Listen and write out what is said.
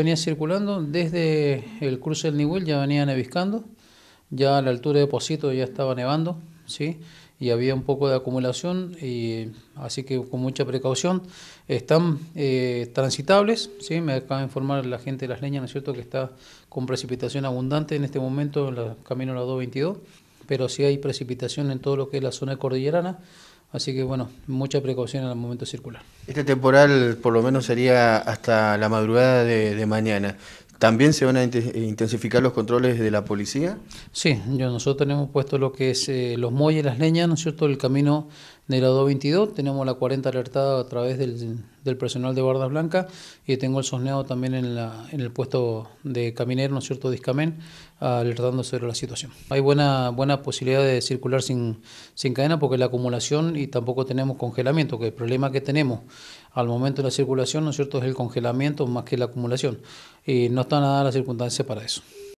venía circulando desde el cruce del Nihuel, ya venía neviscando, ya a la altura de Posito ya estaba nevando, ¿sí? y había un poco de acumulación, y, así que con mucha precaución. Están eh, transitables, ¿sí? me acaba de informar la gente de las leñas, cierto?, que está con precipitación abundante en este momento en el camino a la 222, pero si hay precipitación en todo lo que es la zona cordillerana, Así que bueno, mucha precaución en el momento circular. Este temporal por lo menos sería hasta la madrugada de mañana. ¿También se van a eh, intensificar los controles de la policía? Sí, nosotros tenemos puesto lo que es eh, los muelles, las leñas, ¿no es cierto?, el camino de la 222, tenemos la 40 alertada a través del, personal de Guardas Blancas y tengo el sosneado también en, el puesto de caminero, ¿no es cierto?, de alertando sobre la situación. Hay buena, buena posibilidad de circular sin, sin cadena porque la acumulación y tampoco tenemos congelamiento, que el problema que tenemos al momento de la circulación, ¿no es cierto?, es el congelamiento más que la acumulación. Y no está nada las circunstancias para eso.